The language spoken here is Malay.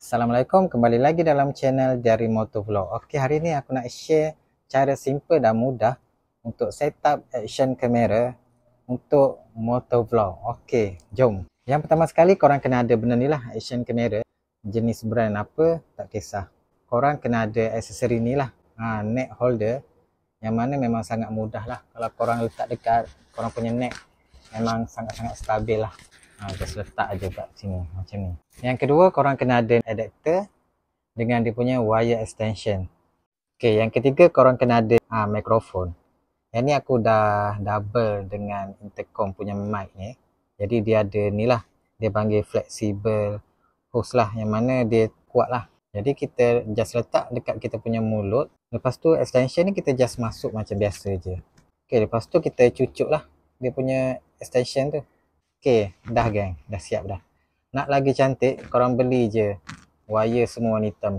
Assalamualaikum, kembali lagi dalam channel Dari Motor Vlog. Okey, hari ini aku nak share cara simple dan mudah untuk set up action kamera untuk motor vlog. Okey, jom. Yang pertama sekali korang kena ada benda ni lah action kamera. Jenis brand apa tak kisah. Korang kena ada aksesori ni lah, ha, neck holder yang mana memang sangat mudah lah kalau korang letak dekat korang punya neck memang sangat-sangat stabil lah Just ha, letak aje kat sini macam ni. Yang kedua korang kena ada adapter dengan dia punya wire extension. Okey, yang ketiga korang kena ada ha, microphone. Yang ni aku dah double dengan intercom punya mic ni. Jadi dia ada ni lah. Dia panggil flexible host lah yang mana dia kuat lah. Jadi kita just letak dekat kita punya mulut. Lepas tu extension ni kita just masuk macam biasa je. Okey, lepas tu kita cucuk lah dia punya extension tu. Okay, dah gang. Dah siap dah. Nak lagi cantik, korang beli je wire semua hitam.